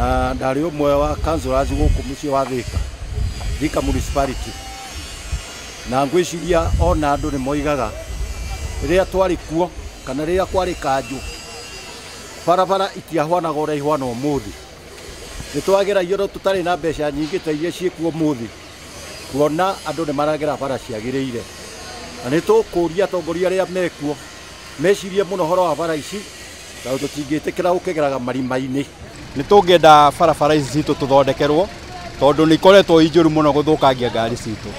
na ndarä å mwe wa councilors gå kå må ciä wa thika thika municipality na ciria ona andå nä moigaga rä rä a twarä kuo kana rä rä a kwarä kanjå barabara itiahwanaga å rä ihwana å må thä nä twageragia tå tarä na mbeca nyingä ta iria ciä kuo må thä kuona andå nä maragera bara ciagä rä ire na nä tå kå ria atongoria arä a mekuo mecirie må no horo wa bara ici na tũtingĩtĩkĩra gũkĩgeraga marima-inĩ nĩ tũngĩenda barabara ici citũ tũthondekerwo tondũ nĩ ikoretwo injũru thå gũthũkangia ngari citũ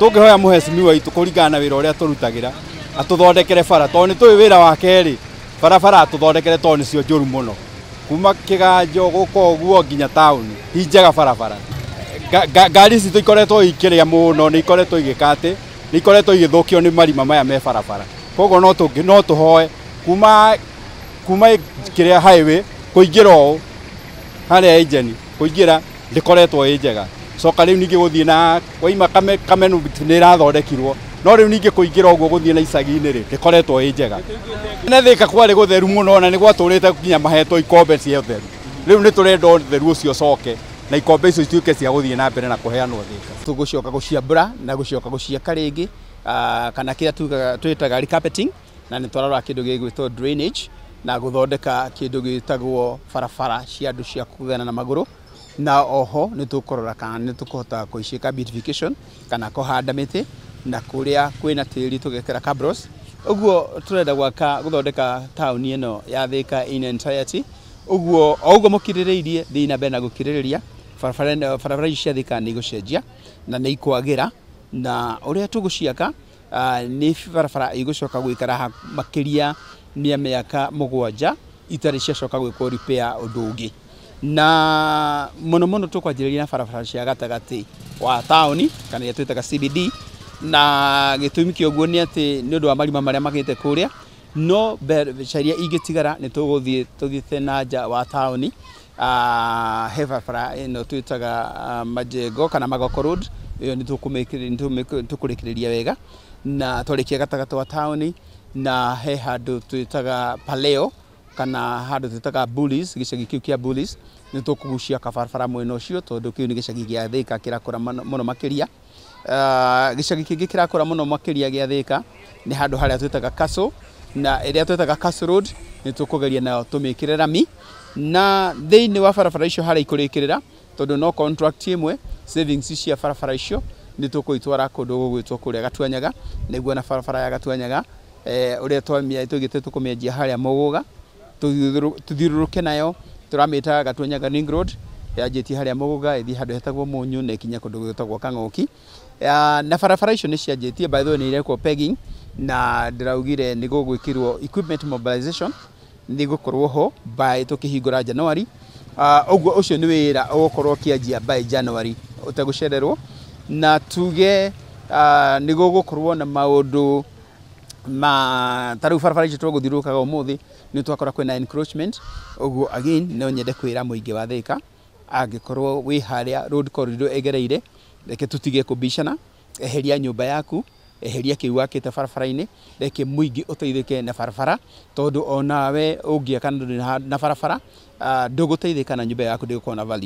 tũngĩhoya mũhecimiwa witũ kũringana na wĩra ũrĩa atå atũthondekere bara tondũ nĩ tũĩ wä ra wakerä barabara atũthondekere tondũ nĩcio njũru mũno kuma kĩganjo gũka ũguo nginya taũni ti barabara ngari citũ ikoretwo ikĩrĩa mũno nĩ ikoretwo igĩka atĩ nĩ ikoretwo igĩthũkio nĩ marima maya me barabara koguo no tũhoe kuma kuma kiria highway kuingira ũ harĩa ejeni kuingira ndĩkoretwo ĩ njega coka rĩu ningi guthie na waima kame kame kamenu nĩ ĩrathondekirwo no rĩu ningĩ kũingĩra ũguo guthie na icagi-inĩ rĩ ndĩkoretwo ĩ njega na thĩka kwarĩ gutheru muno na nĩ gwatũrĩte kinya mahetwo ikombe cia ũtheru rĩu ni turendo theru ucio coke na ikombe icio ituĩke cia guthie na mbere na kũheanwo thĩka tũgũcoka gũciambũra na gucoka gũciaka rĩngĩ ah, kana kĩrĩa twĩtaga recapeting na nĩ twararora kĩndũ gĩgwĩtwo drainage na guthondeka kindu gitagwo barabara cia andu cia kuthana na maguru na oho ni tukorora kana ni tukota kåhota kå beautification kana kåhanda mä tä na kuria kwina tiri tugekera cabros uguo turenda gwaka guthondeka thondeka ino ya thä in entirety uguo guo o å na mbere na gå kä barabara ici cia thä ni nä igå na nä ikwagira na å rä a tå ciaka ah, nä barabara igucoka coka makiria mia miaka må gwanja itarä ciacoka gwä kwo å ndå ngä na muno muno tukwanjĩrĩria na barabara cia gatagati wa taũni kana iria twĩtaga CBD na gitumi kĩa ũguo nĩ atĩ nĩ ũndũ wa marima marĩa magĩte kũrĩa no mbeca iria ingĩtigara nĩ tũgũthiĩ tũthiĩte na nja wa taũni uh, he barabara ino twĩtaga ah, majengo kana magoko road ĩyo nĩ tũkũrĩkĩrĩria wega na twarĩkia gatagati wa taũni na he handå twä paleo kana handå twä taga gicagi kä u kä a nä tå kå gucia kabarabara mwena å cio tondå kä u nä gicagi gä a thä ka kä rakå ra må no makä ria ah, gicagi kä ngä kä rakå ra må no makä ria gä a thä ka nä handå harä a twä taga na ä rä a twä taga nä tå kå geria nayo tå mä kä re rami na thä inä wa barabara icio harä ikå rä kä rä ra tondå no ä mwe cia barabara icio nä tå kå itwara kå ndå gå gwä two kå rä a gatuanyaga nä guo na barabara ya gatuanyaga uria eh, twamia tugite tukumienjia haria muguga tuthiururuke nayo turamita gatwenyaga ring road ya yanjitie haria muguga ithi handu hetagwo munyu na ikinya kundu gwitagwo kangoki na barabara icio ni jeti by the way ni irekwo pegging na ndiraugire ni gugwikirwo equipment mobilization ni gukorwo ho by tukihingura januari uguo ah, ucio ni wira ugukorwo kianjia by januari utegucererwo na tuge ah, nä gå na maå ma ta u barabara icio må thä nä twakora kwĩna encroachment ũguo again no nyende må ingä wa ka angä korwo wä road corridor egereire reke kå mbicana eheria mba yaku eheria kĩu wakĩte barabara-inĩ reke teithä ke na barabara tondå onawe ũngĩaka na barabara ah, ndũgũteithĩka na nyũmba yaku ndĩgũkorwo na value